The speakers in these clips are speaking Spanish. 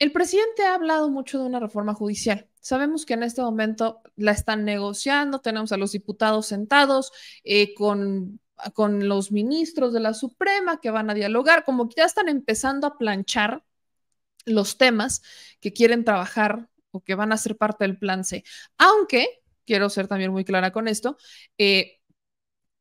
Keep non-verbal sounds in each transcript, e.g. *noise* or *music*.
El presidente ha hablado mucho de una reforma judicial. Sabemos que en este momento la están negociando, tenemos a los diputados sentados eh, con, con los ministros de la Suprema que van a dialogar, como que ya están empezando a planchar los temas que quieren trabajar o que van a ser parte del plan C. Aunque, quiero ser también muy clara con esto, eh,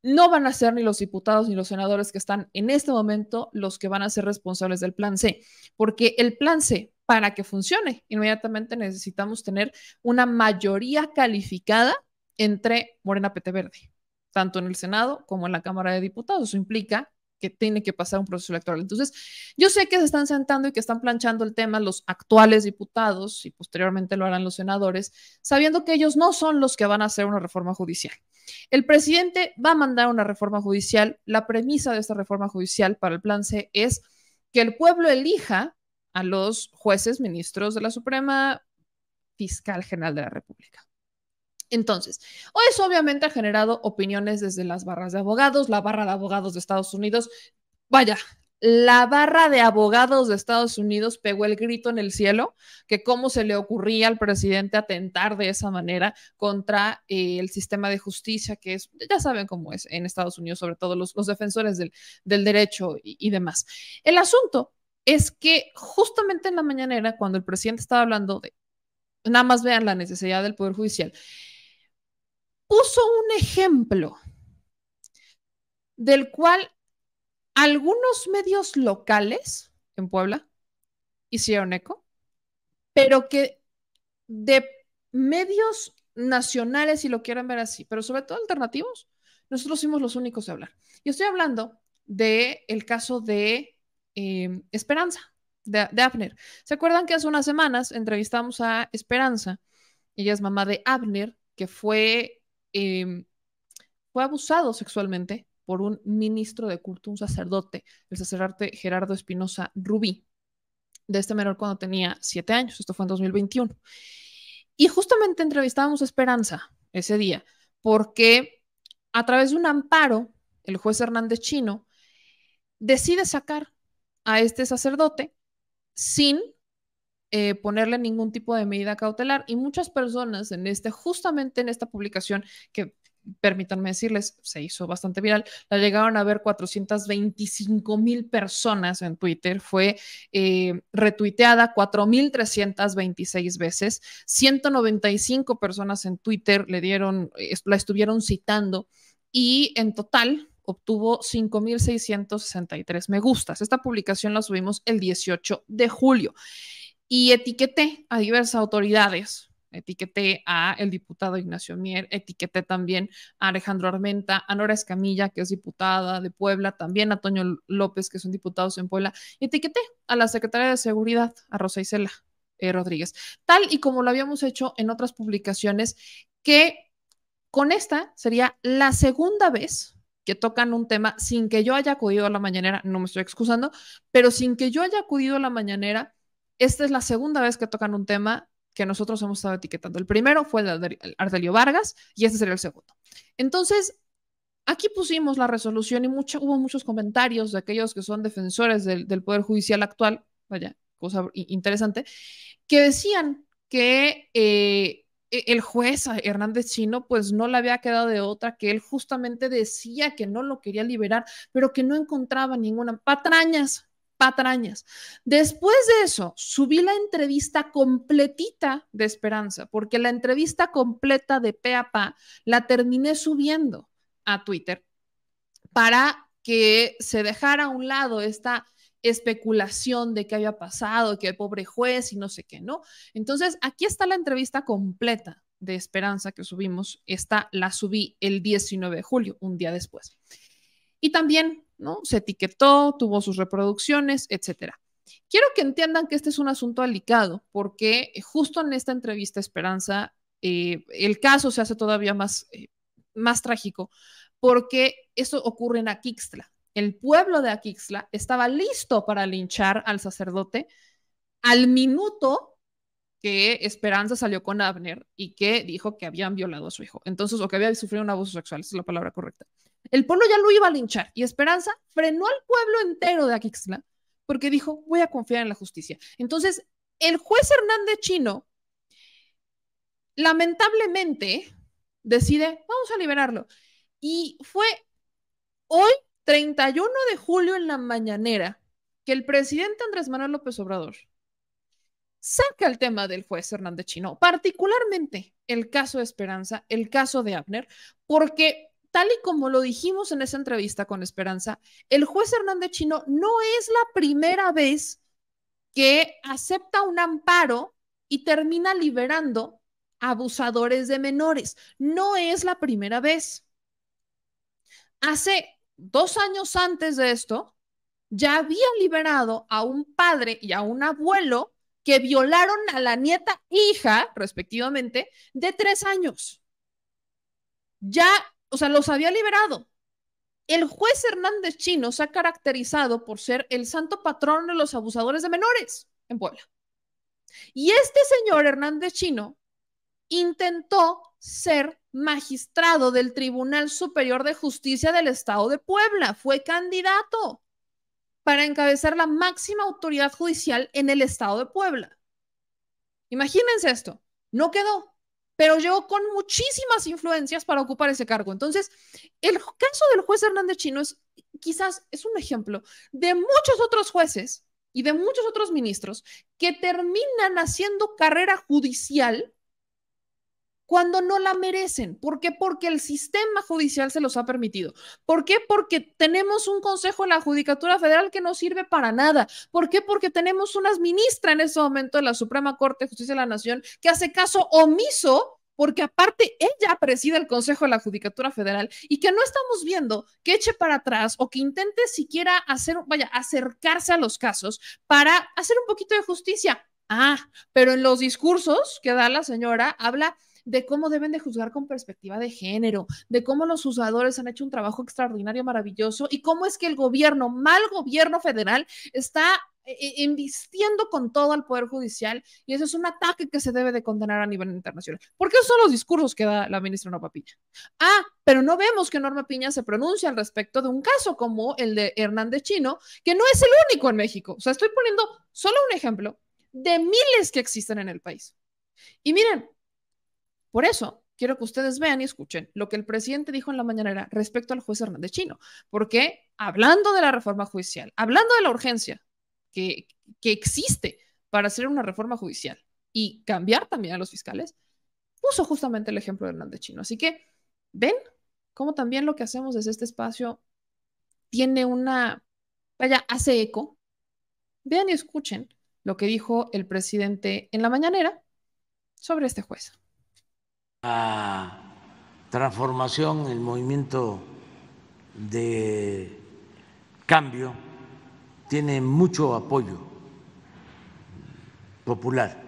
no van a ser ni los diputados ni los senadores que están en este momento los que van a ser responsables del plan C, porque el plan C para que funcione. Inmediatamente necesitamos tener una mayoría calificada entre Morena PT Verde, tanto en el Senado como en la Cámara de Diputados. Eso implica que tiene que pasar un proceso electoral. Entonces, yo sé que se están sentando y que están planchando el tema los actuales diputados y posteriormente lo harán los senadores, sabiendo que ellos no son los que van a hacer una reforma judicial. El presidente va a mandar una reforma judicial. La premisa de esta reforma judicial para el plan C es que el pueblo elija a los jueces, ministros de la Suprema, fiscal general de la República. Entonces, eso obviamente ha generado opiniones desde las barras de abogados, la barra de abogados de Estados Unidos. Vaya, la barra de abogados de Estados Unidos pegó el grito en el cielo que cómo se le ocurría al presidente atentar de esa manera contra eh, el sistema de justicia, que es, ya saben cómo es en Estados Unidos, sobre todo los, los defensores del, del derecho y, y demás. El asunto es que justamente en la mañanera, cuando el presidente estaba hablando de, nada más vean la necesidad del Poder Judicial, puso un ejemplo del cual algunos medios locales en Puebla hicieron eco, pero que de medios nacionales, si lo quieren ver así, pero sobre todo alternativos, nosotros fuimos los únicos a hablar. Y estoy hablando de el caso de Em, Esperanza de, Abner. ¿Se acuerdan que hace unas semanas entrevistamos a Esperanza? Ella es mamá de Abner, que fue, em, fue abusado sexualmente por un ministro de culto, un sacerdote, el sacerdote Gerardo Espinosa Rubí, de este menor cuando tenía siete años. Esto fue en 2021. Y justamente entrevistábamos a Esperanza ese día, porque a través de un amparo, el juez Hernández Chino decide sacar a este sacerdote sin eh, ponerle ningún tipo de medida cautelar. Y muchas personas en este, justamente en esta publicación que permítanme decirles, se hizo bastante viral, la llegaron a ver 425 mil personas en Twitter, fue eh, retuiteada 4.326 veces, 195 personas en Twitter le dieron, la estuvieron citando y en total obtuvo 5.663 me gustas. Esta publicación la subimos el 18 de julio y etiqueté a diversas autoridades Etiqueté a el diputado Ignacio Mier, etiqueté también a Alejandro Armenta, a Nora Escamilla, que es diputada de Puebla, también a Toño López, que son diputados en Puebla, etiqueté a la secretaria de Seguridad, a Rosa Isela eh, Rodríguez, tal y como lo habíamos hecho en otras publicaciones, que con esta sería la segunda vez que tocan un tema sin que yo haya acudido a la mañanera, no me estoy excusando, pero sin que yo haya acudido a la mañanera, esta es la segunda vez que tocan un tema que nosotros hemos estado etiquetando. El primero fue el de Ardelio Vargas y este sería el segundo. Entonces, aquí pusimos la resolución y mucho, hubo muchos comentarios de aquellos que son defensores del, Poder Judicial actual, vaya, cosa interesante, que decían que eh, e-, el juez eh, Hernández Chino pues no le había quedado de otra, que él justamente decía que no lo quería liberar, pero que no encontraba ninguna patrañas, patrañas. Después de eso, subí la entrevista completita de Esperanza, porque la entrevista completa de Peapa la terminé subiendo a Twitter para que se dejara a un lado esta especulación de qué había pasado, que el pobre juez y no sé qué, ¿no? Entonces, aquí está la entrevista completa de Esperanza que subimos. Esta la subí el 19 de julio, un día después. Y también, ¿no? Se etiquetó, tuvo sus reproducciones, etcétera. Quiero que entiendan que este es un asunto alicado, porque eh, justo en esta entrevista, Esperanza, eh, el caso se hace todavía más, eh, más trágico, porque eso ocurre en Aquixtla, el pueblo de Aquixla estaba listo para linchar al sacerdote al minuto que Esperanza salió con Abner y que dijo que habían violado a su hijo. Entonces, o que había sufrido un abuso sexual, esa es la palabra correcta. El pueblo ya lo iba a linchar y Esperanza frenó al pueblo entero de Aquixla porque dijo, voy a confiar en la justicia. Entonces, el juez Hernández Chino, lamentablemente, decide, vamos a liberarlo. Y fue hoy 31 de julio en la mañanera, que el presidente Andrés Manuel López Obrador saca el tema del juez Hernández Chino, particularmente el caso de Esperanza, el caso de Abner, porque tal y como lo dijimos en esa entrevista con Esperanza, el juez Hernández Chino no es la primera vez que acepta un amparo y termina liberando abusadores de menores. No es la primera vez. Hace dos años antes de esto, ya había liberado a un padre y a un abuelo que violaron a la nieta hija, respectivamente, de tres años. Ya, o sea, los había liberado. El juez Hernández Chino se ha caracterizado por ser el santo patrón de los abusadores de menores en Puebla. Y este señor Hernández Chino intentó ser magistrado del Tribunal Superior de Justicia del Estado de Puebla. Fue candidato para encabezar la máxima autoridad judicial en el Estado de Puebla. Imagínense esto, no quedó, pero llegó con muchísimas influencias para ocupar ese cargo. Entonces, el caso del juez Hernández Chino es quizás es un ejemplo de muchos otros jueces y de muchos otros ministros que terminan haciendo carrera judicial cuando no la merecen. ¿Por qué? Porque el sistema judicial se los ha permitido. ¿Por qué? Porque tenemos un consejo de la Judicatura Federal que no sirve para nada. ¿Por qué? Porque tenemos unas ministra en ese momento de la Suprema Corte de Justicia de la Nación que hace caso omiso porque aparte ella preside el Consejo de la Judicatura Federal y que no estamos viendo que eche para atrás o que intente siquiera hacer, vaya, acercarse a los casos para hacer un poquito de justicia. Ah, pero en los discursos que da la señora habla de cómo deben de juzgar con perspectiva de género, de cómo los juzgadores han hecho un trabajo extraordinario, maravilloso, y cómo es que el gobierno, mal gobierno federal, está invistiendo eh, eh, con todo al Poder Judicial y eso es un ataque que se debe de condenar a nivel internacional. Porque esos son los discursos que da la ministra Norma Piña. Ah, pero no vemos que Norma Piña se pronuncie al respecto de un caso como el de Hernández Chino, que no es el único en México. O sea, estoy poniendo solo un ejemplo de miles que existen en el país. Y miren, por eso, quiero que ustedes vean y escuchen lo que el presidente dijo en la mañanera respecto al juez Hernández Chino, porque hablando de la reforma judicial, hablando de la urgencia que, existe para hacer una reforma judicial y cambiar también a los fiscales, puso justamente el ejemplo de Hernández Chino. Así que ven cómo también lo que hacemos desde este espacio tiene una, vaya, hace eco. Vean y escuchen lo que dijo el presidente en la mañanera sobre este juez la transformación, el movimiento de cambio tiene mucho apoyo popular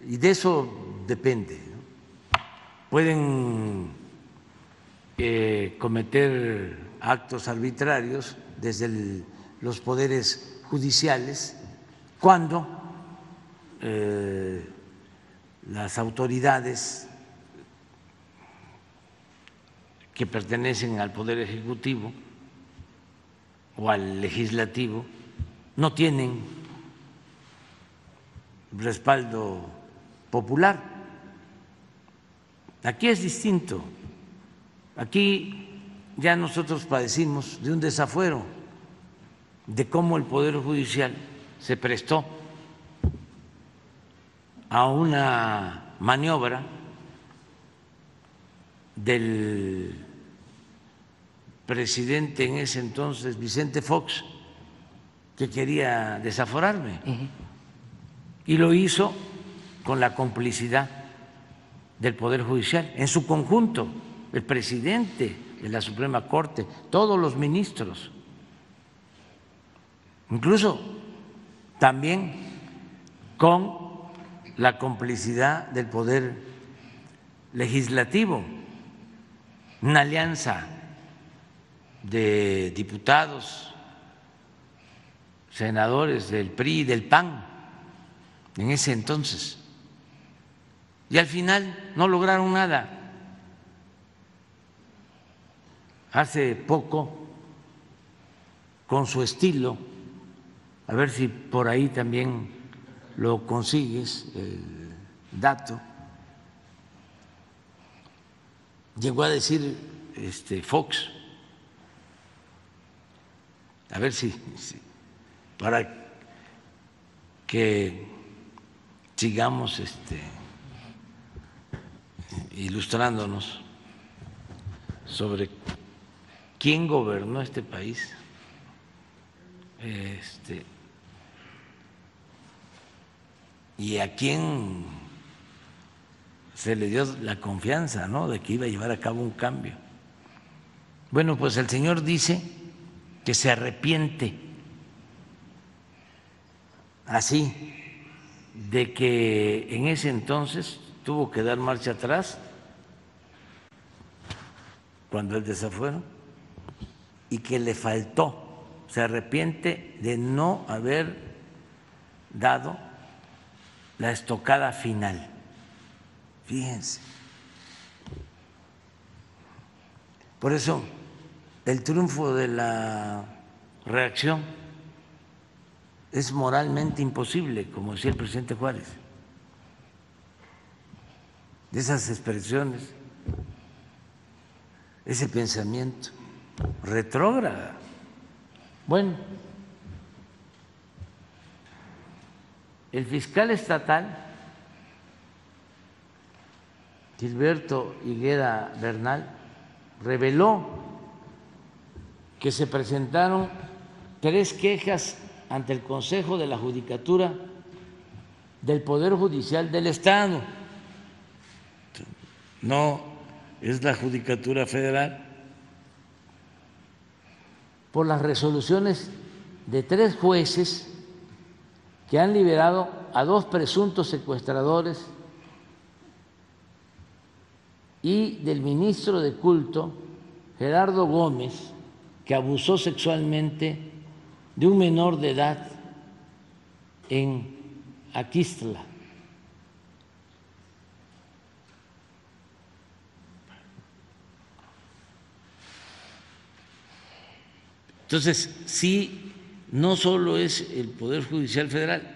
y de eso depende. Pueden eh, cometer actos arbitrarios desde los poderes judiciales cuando eh, las autoridades que pertenecen al Poder Ejecutivo o al Legislativo no tienen respaldo popular. Aquí es distinto. Aquí ya nosotros padecimos de un desafuero de cómo el Poder Judicial se prestó a una maniobra del presidente en ese entonces, Vicente Fox, que quería desaforarme. Y lo hizo con la complicidad del Poder Judicial, en su conjunto, el presidente de la Suprema Corte, todos los ministros, incluso también con la complicidad del poder legislativo, una alianza de diputados, senadores del PRI y del PAN en ese entonces. Y al final no lograron nada. Hace poco, con su estilo, a ver si por ahí también lo consigues, el dato. Llegó a decir este, Fox, a ver si, para que sigamos este, ilustrándonos sobre quién gobernó este país. Este, y a quién se le dio la confianza ¿no? de que iba a llevar a cabo un cambio. Bueno, pues el Señor dice que se arrepiente así de que en ese entonces tuvo que dar marcha atrás cuando él desafuero y que le faltó, se arrepiente de no haber dado la estocada final. Fíjense. Por eso, el triunfo de la reacción es moralmente imposible, como decía el presidente Juárez. De esas expresiones, ese pensamiento retrógrada. Bueno. el fiscal estatal, Gilberto Higuera Bernal, reveló que se presentaron tres quejas ante el Consejo de la Judicatura del Poder Judicial del Estado. No es la Judicatura Federal. Por las resoluciones de tres jueces que han liberado a dos presuntos secuestradores y del ministro de culto, Gerardo Gómez, que abusó sexualmente de un menor de edad en Aquistla. Entonces, sí no solo es el Poder Judicial Federal,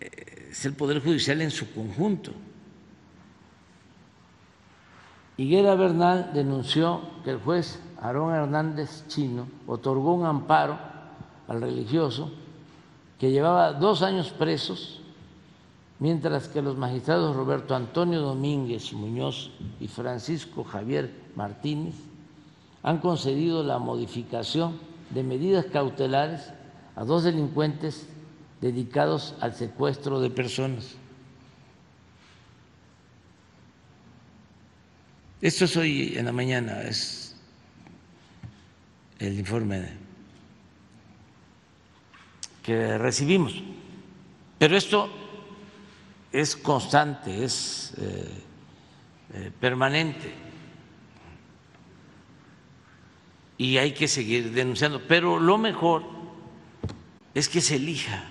eh, es el Poder Judicial en su conjunto. Higuera Bernal denunció que el juez Aarón Hernández Chino otorgó un amparo al religioso que llevaba dos años presos, mientras que los magistrados Roberto Antonio Domínguez Muñoz y Francisco Javier Martínez han concedido la modificación de medidas cautelares a dos delincuentes dedicados al secuestro de personas. Esto es hoy en la mañana, es el informe que recibimos. Pero esto es constante, es eh, eh, permanente. y hay que seguir denunciando. Pero lo mejor es que se elija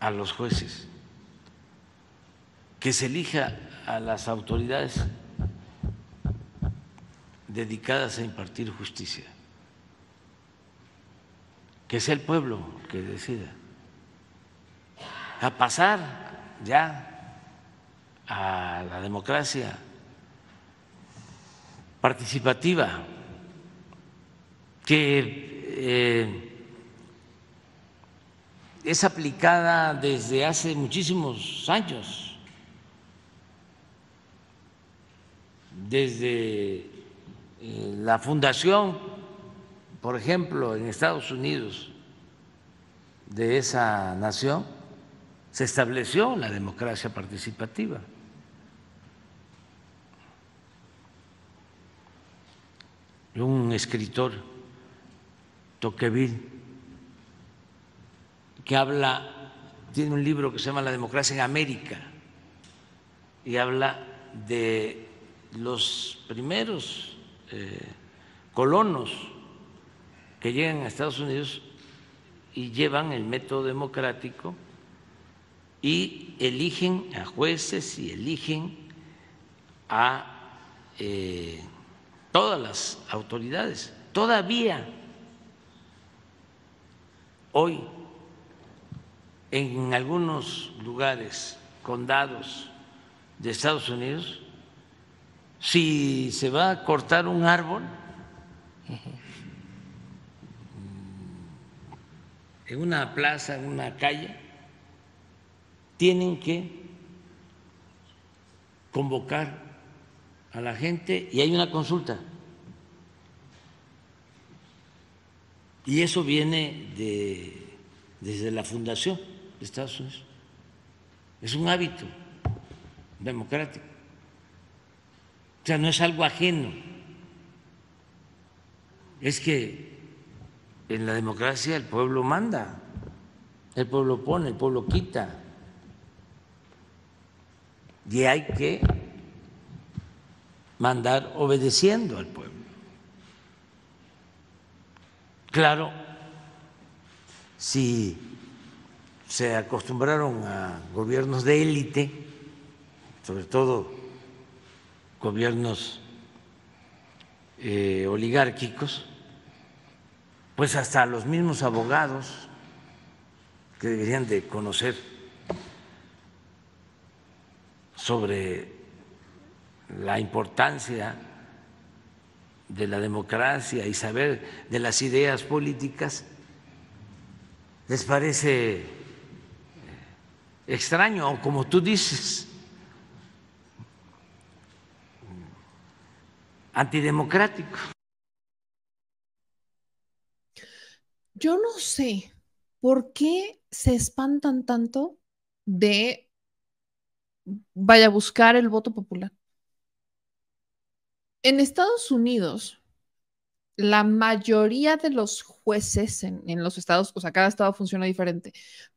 a los jueces, que se elija a las autoridades dedicadas a impartir justicia, que sea el pueblo que decida, a pasar ya a la democracia participativa, que eh, es aplicada desde hace muchísimos años, desde eh, la fundación, por ejemplo, en Estados Unidos de esa nación, se estableció la democracia participativa. un escritor, Toqueville, que habla, tiene un libro que se llama La democracia en América y habla de los primeros eh, colonos que llegan a Estados Unidos y llevan el método democrático y eligen a jueces y eligen a eh, todas las autoridades. Todavía hoy en algunos lugares, condados de Estados Unidos, si se va a cortar un árbol mm, en una plaza, en una calle, tienen que convocar a la gente y hay una consulta. Y eso viene de, desde la fundación de Estados Unidos. Es un hábito democrático. O sea, no es algo ajeno. Es que en la democracia el pueblo manda, el pueblo pone, el pueblo quita. Y hay que mandar obedeciendo al pueblo. Claro, si se acostumbraron a gobiernos de élite, sobre todo gobiernos eh, oligárquicos, pues hasta los mismos abogados que deberían de conocer sobre la importancia de la democracia y saber de las ideas políticas, les parece eh, extraño, o como tú dices, antidemocrático. Yo no sé por qué se espantan tanto de vaya a buscar el voto popular. En Estados Unidos, la mayoría de los jueces en, los estados, o sea, cada estado funciona diferente,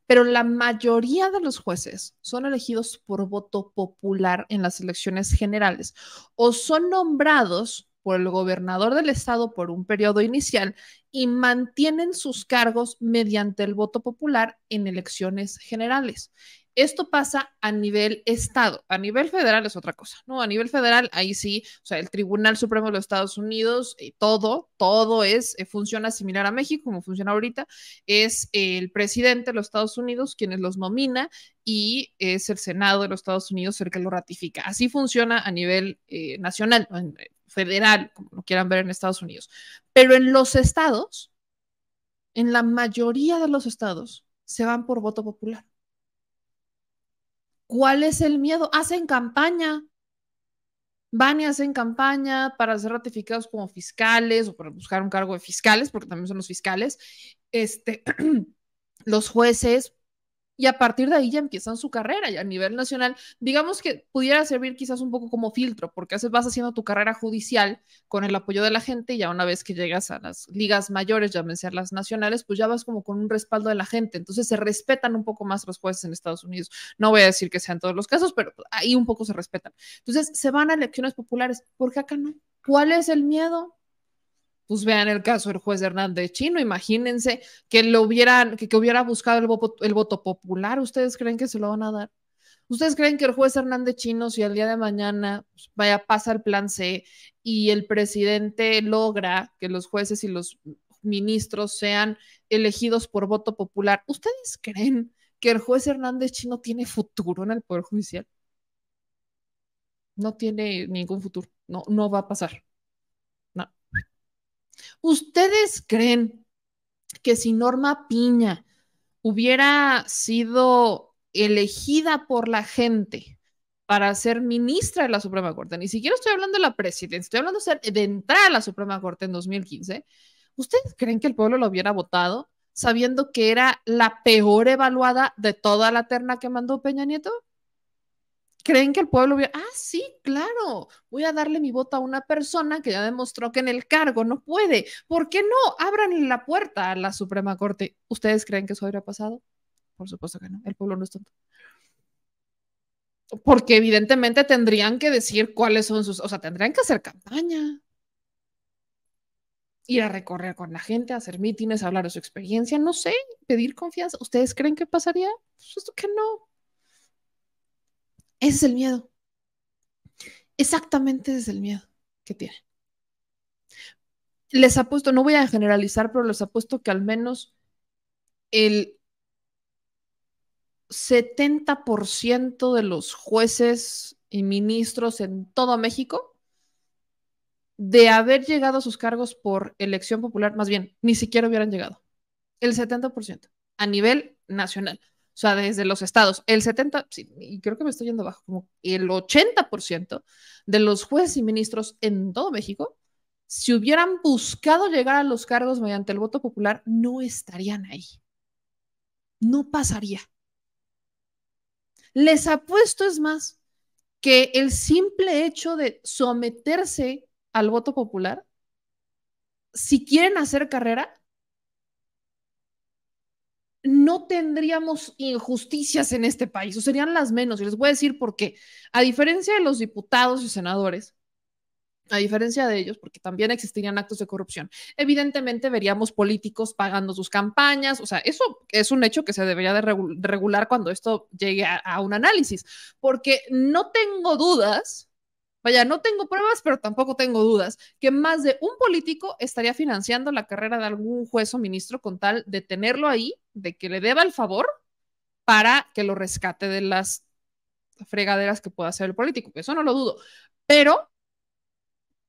pero la mayoría de los jueces son elegidos por voto popular en las elecciones generales o son nombrados por el gobernador del estado por un periodo inicial y mantienen sus cargos mediante el voto popular en elecciones generales. Esto pasa a nivel Estado, a nivel federal es otra cosa, ¿no? A nivel federal, ahí sí, o sea, el Tribunal Supremo de los Estados Unidos, y eh, todo, todo es, eh, funciona similar a México, como funciona ahorita, es el presidente de los Estados Unidos quienes los nomina y es el Senado de los Estados Unidos el que lo ratifica. Así funciona a nivel eh, nacional, federal, como lo quieran ver en Estados Unidos. Pero en los estados, en la mayoría de los estados, se van por voto popular. ¿Cuál es el miedo? Hacen campaña. Van y hacen campaña para ser ratificados como fiscales o para buscar un cargo de fiscales, porque también son los fiscales. Este, *clears throat* los jueces y a partir de ahí ya empiezan su carrera y a nivel nacional, digamos que pudiera servir quizás un poco como filtro, porque vas haciendo tu carrera judicial con el apoyo de la gente y ya una vez que llegas a las ligas mayores, ya a las nacionales, pues ya vas como con un respaldo de la gente, entonces se respetan un poco más los jueces en Estados Unidos. No voy a decir que sean todos los casos, pero ahí un poco se respetan. Entonces se van a elecciones populares, porque acá no. ¿Cuál es el miedo? pues vean el caso del juez Hernández Chino, imagínense que lo hubieran, que, hubiera buscado el voto, popular, ¿ustedes creen que se lo van a dar? ¿Ustedes creen que el juez Hernández Chino, si al día de mañana pues, vaya vaya, pasar el plan C y el presidente logra que los jueces y los ministros sean elegidos por voto popular, ¿ustedes creen que el juez Hernández Chino tiene futuro en el Poder Judicial? No tiene ningún futuro, no, no va a pasar. ¿Ustedes creen que si Norma Piña hubiera sido elegida por la gente para ser ministra de la Suprema Corte, ni siquiera estoy hablando de la presidencia, estoy hablando de entrar a la Suprema Corte en 2015, ¿ustedes creen que el pueblo lo hubiera votado sabiendo que era la peor evaluada de toda la terna que mandó Peña Nieto? creen que el pueblo vio, ah, sí, claro, voy a darle mi voto a una persona que ya demostró que en el cargo no puede. ¿Por qué no? Abran la puerta a la Suprema Corte. ¿Ustedes creen que eso habría pasado? Por supuesto que no, el pueblo no es tonto. Porque evidentemente tendrían que decir cuáles son sus, o sea, tendrían que hacer campaña, ir a recorrer con la gente, hacer mítines, hablar de su experiencia, no sé, pedir confianza. ¿Ustedes creen que pasaría? Pues esto que no. Ese es el miedo. Exactamente ese es el miedo que tiene. Les apuesto, no voy a generalizar, pero les apuesto que al menos el 70% de los jueces y ministros en todo México, de haber llegado a sus cargos por elección popular, más bien, ni siquiera hubieran llegado. El 70% a nivel nacional. O sea, desde los estados, el 70, y creo que me estoy yendo abajo, como el 80% de los jueces y ministros en todo México, si hubieran buscado llegar a los cargos mediante el voto popular, no estarían ahí. No pasaría. Les apuesto, es más, que el simple hecho de someterse al voto popular, si quieren hacer carrera, no tendríamos injusticias en este país, o serían las menos. Y les voy a decir por qué. A diferencia de los diputados y senadores, a diferencia de ellos, porque también existirían actos de corrupción, evidentemente veríamos políticos pagando sus campañas, o sea, eso es un hecho que se debería de regular cuando esto llegue a un análisis, porque no tengo dudas Vaya, no tengo pruebas, pero tampoco tengo dudas que más de un político estaría financiando la carrera de algún juez o ministro con tal de tenerlo ahí, de que le deba el favor para que lo rescate de las fregaderas que pueda hacer el político, que eso no lo dudo, pero,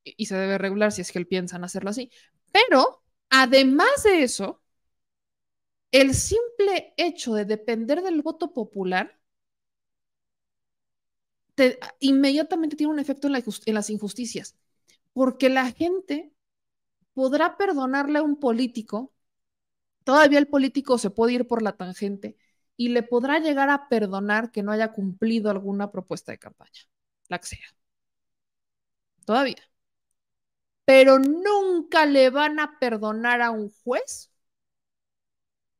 y se debe regular si es que él en hacerlo así, pero además de eso, el simple hecho de depender del voto popular inmediatamente tiene un efecto en, en las injusticias, porque la gente podrá perdonarle a un político, todavía el político se puede ir por la tangente y le podrá llegar a perdonar que no haya cumplido alguna propuesta de campaña, la que sea. Todavía. Pero nunca le van a perdonar a un juez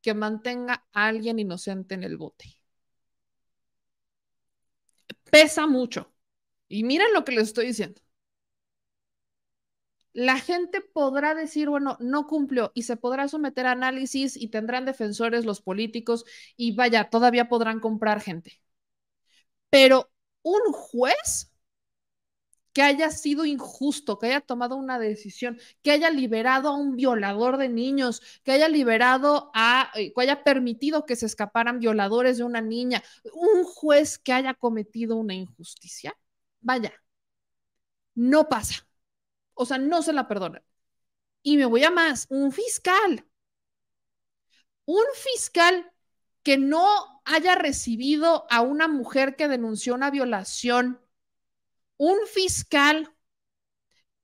que mantenga a alguien inocente en el bote pesa mucho. Y miren lo que les estoy diciendo. La gente podrá decir, bueno, no cumplió y se podrá someter a análisis y tendrán defensores los políticos y vaya, todavía podrán comprar gente. Pero un juez que haya sido injusto, que haya tomado una decisión, que haya liberado a un violador de niños, que haya liberado a, eh, que haya permitido que se escaparan violadores de una niña, un juez que haya cometido una injusticia, vaya, no pasa. O sea, no se la perdona. Y me voy a más, un fiscal. Un fiscal que no haya recibido a una mujer que denunció una violación un fiscal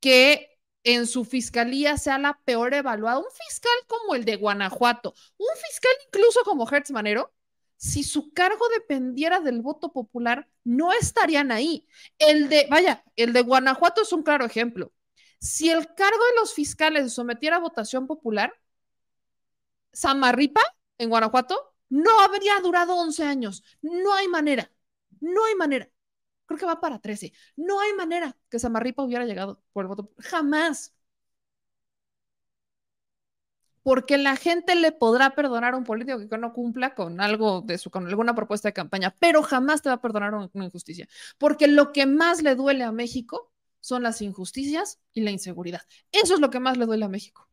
que en su fiscalía sea la peor evaluada, un fiscal como el de Guanajuato, un fiscal incluso como Hertz Manero, si su cargo dependiera del voto popular, no estarían ahí. El de, vaya, el de Guanajuato es un claro ejemplo. Si el cargo de los fiscales se sometiera a votación popular, Samarripa, en Guanajuato, no habría durado 11 años. No hay manera, no hay manera creo que va para 13. No hay manera que Samarripa hubiera llegado por el voto. Jamás. Porque la gente le podrá perdonar a un político que no cumpla con algo de su, alguna propuesta de campaña, pero jamás te va a perdonar una injusticia. Porque lo que más le duele a México son las injusticias y la inseguridad. Eso es lo que más le duele a México.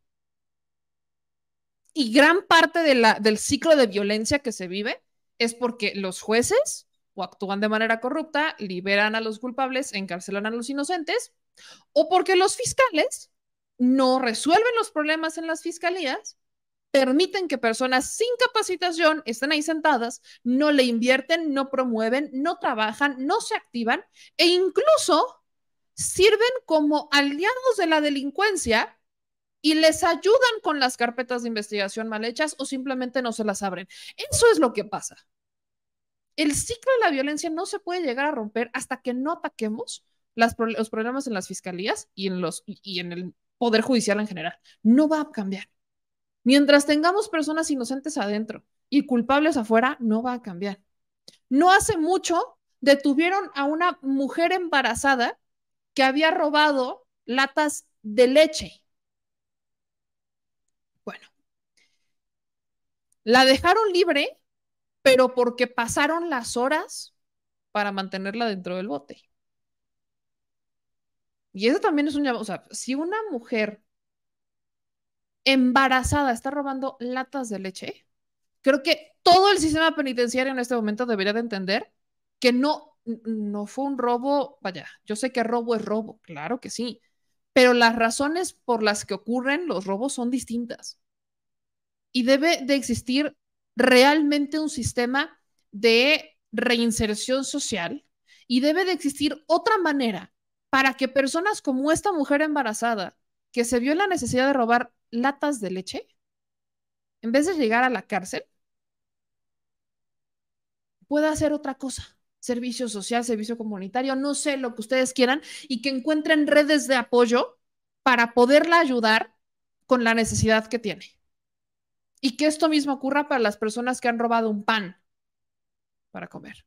Y gran parte del ciclo de violencia que se vive es porque los jueces o actúan de manera corrupta, liberan a los culpables, encarcelan a los inocentes, o porque los fiscales no resuelven los problemas en las fiscalías, permiten que personas sin capacitación estén ahí sentadas, no le invierten, no promueven, no trabajan, no se activan e incluso sirven como aliados de la delincuencia y les ayudan con las carpetas de investigación mal hechas o simplemente no se las abren. Eso es lo que pasa el ciclo de la violencia no se puede llegar a romper hasta que no ataquemos los problemas en las fiscalías y en, los, y en el poder judicial en general. No va a cambiar. Mientras tengamos personas inocentes adentro y culpables afuera, no va a cambiar. No hace mucho detuvieron a una mujer embarazada que había robado latas de leche. Bueno, la dejaron libre pero porque pasaron las horas para mantenerla dentro del bote. Y eso también es un llamado, o sea, si una mujer embarazada está robando latas de leche, creo que todo el sistema penitenciario en este momento debería de entender que no, no fue un robo, vaya, yo sé que robo es robo, claro que sí, pero las razones por las que ocurren los robos son distintas. Y debe de existir realmente un sistema de reinserción social y debe de existir otra manera para que personas como esta mujer embarazada que se vio en la necesidad de robar latas de leche, en vez de llegar a la cárcel, pueda hacer otra cosa, servicio social, servicio comunitario, no sé, lo que ustedes quieran, y que encuentren redes de apoyo para poderla ayudar con la necesidad que tiene. Y que esto mismo ocurra para las personas que han robado un pan para comer.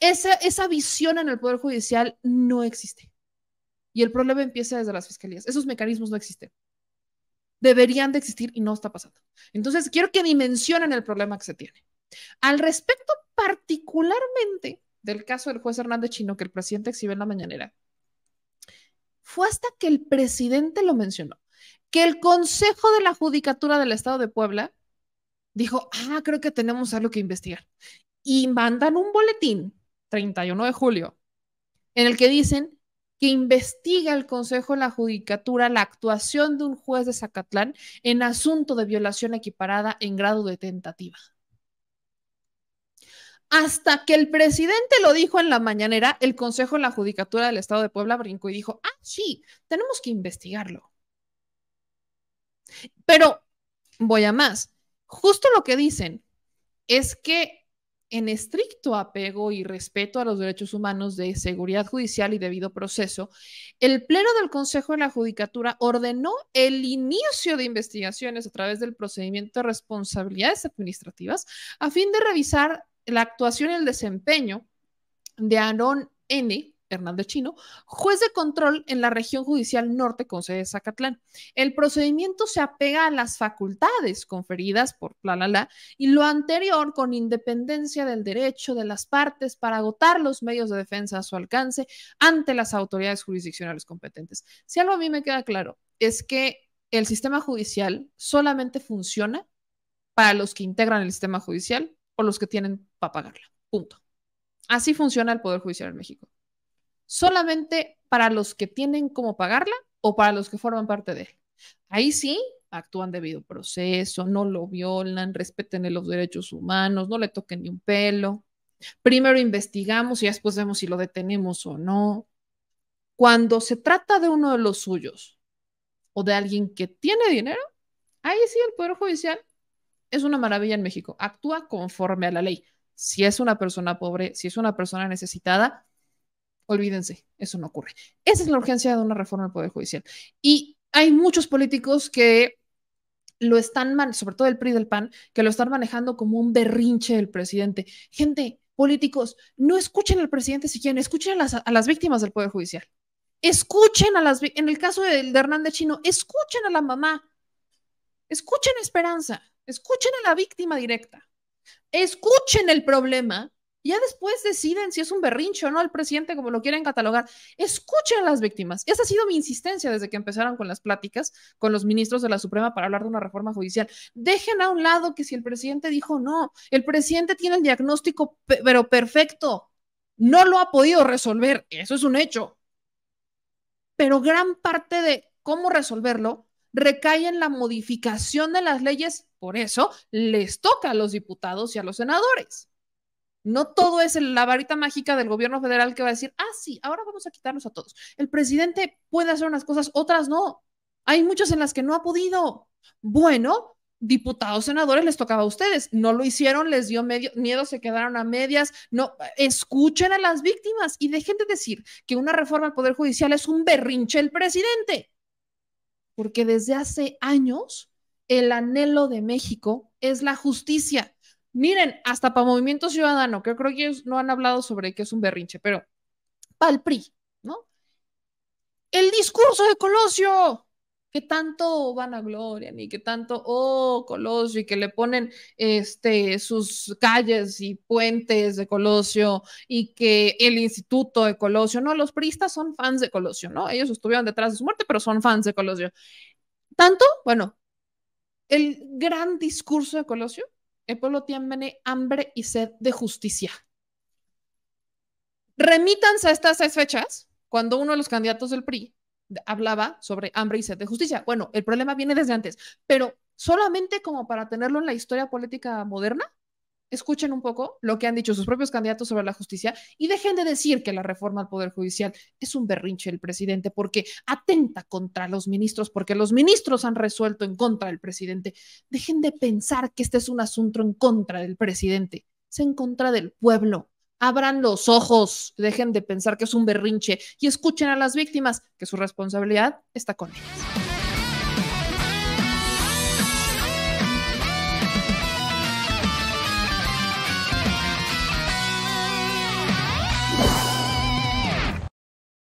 Esa, esa visión en el Poder Judicial no existe. Y el problema empieza desde las fiscalías. Esos mecanismos no existen. Deberían de existir y no está pasando. Entonces, quiero que dimensionen el problema que se tiene. Al respecto, particularmente del caso del juez Hernández Chino que el presidente exhibe en la mañanera, fue hasta que el presidente lo mencionó que el Consejo de la Judicatura del Estado de Puebla dijo, ah, creo que tenemos algo que investigar. Y mandan un boletín, 31 de julio, en el que dicen que investiga el Consejo de la Judicatura la actuación de un juez de Zacatlán en asunto de violación equiparada en grado de tentativa. Hasta que el presidente lo dijo en la mañanera, el Consejo de la Judicatura del Estado de Puebla brincó y dijo, ah, sí, tenemos que investigarlo. Pero voy a más. Justo lo que dicen es que en estricto apego y respeto a los derechos humanos de seguridad judicial y debido proceso, el Pleno del Consejo de la Judicatura ordenó el inicio de investigaciones a través del procedimiento de responsabilidades administrativas a fin de revisar la actuación y el desempeño de Aarón N., Hernández Chino, juez de control en la región judicial norte con sede de Zacatlán. El procedimiento se apega a las facultades conferidas por la, la, la y lo anterior con independencia del derecho de las partes para agotar los medios de defensa a su alcance ante las autoridades jurisdiccionales competentes. Si algo a mí me queda claro es que el sistema judicial solamente funciona para los que integran el sistema judicial o los que tienen para pagarla. Punto. Así funciona el Poder Judicial en México solamente para los que tienen cómo pagarla o para los que forman parte de él. Ahí sí actúan debido proceso, no lo violan, respeten los derechos humanos, no le toquen ni un pelo. Primero investigamos y después vemos si lo detenemos o no. Cuando se trata de uno de los suyos o de alguien que tiene dinero, ahí sí el Poder Judicial es una maravilla en México, actúa conforme a la ley. Si es una persona pobre, si es una persona necesitada, Olvídense, eso no ocurre. Esa es la urgencia de una reforma del Poder Judicial. Y hay muchos políticos que lo están, sobre todo el PRI del PAN, que lo están manejando como un berrinche del presidente. Gente, políticos, no escuchen al presidente si quieren, escuchen a las, víctimas del Poder Judicial. Escuchen a las, en el caso de, Hernández Chino, escuchen a la mamá, escuchen Esperanza, escuchen a la víctima directa, escuchen el problema ya después deciden si es un berrinche o no el presidente, como lo quieren catalogar. Escuchen a las víctimas. Esa ha sido mi insistencia desde que empezaron con las pláticas con los ministros de la Suprema para hablar de una reforma judicial. Dejen a un lado que si el presidente dijo no, el presidente tiene el diagnóstico, pero perfecto. No lo ha podido resolver. Eso es un hecho. Pero gran parte de cómo resolverlo recae en la modificación de las leyes. Por eso les toca a los diputados y a los senadores. No todo es la varita mágica del gobierno federal que va a decir, ah, sí, ahora vamos a quitarnos a todos. El presidente puede hacer unas cosas, otras no. Hay muchas en las que no ha podido. Bueno, diputados, senadores, les tocaba a ustedes. No lo hicieron, les dio miedo, se quedaron a medias. No, escuchen a las víctimas y dejen de decir que una reforma al Poder Judicial es un berrinche el presidente. Porque desde hace años, el anhelo de México es la justicia. Miren, hasta para Movimiento Ciudadano, que creo que ellos no han hablado sobre que es un berrinche, pero para el PRI, ¿no? El discurso de Colosio, que tanto van a gloria, ni que tanto, oh, Colosio, y que le ponen este, sus calles y puentes de Colosio, y que el instituto de Colosio, no, los priistas son fans de Colosio, ¿no? Ellos estuvieron detrás de su muerte, pero son fans de Colosio. Tanto, bueno, el gran discurso de Colosio el pueblo tiene hambre y sed de justicia. Remítanse a estas seis fechas cuando uno de los candidatos del PRI hablaba sobre hambre y sed de justicia. Bueno, el problema viene desde antes, pero solamente como para tenerlo en la historia política moderna, escuchen un poco lo que han dicho sus propios candidatos sobre la justicia y dejen de decir que la reforma al Poder Judicial es un berrinche del presidente porque atenta contra los ministros, porque los ministros han resuelto en contra del presidente. Dejen de pensar que este es un asunto en contra del presidente, es en contra del pueblo. Abran los ojos, dejen de pensar que es un berrinche y escuchen a las víctimas, que su responsabilidad está con ellas.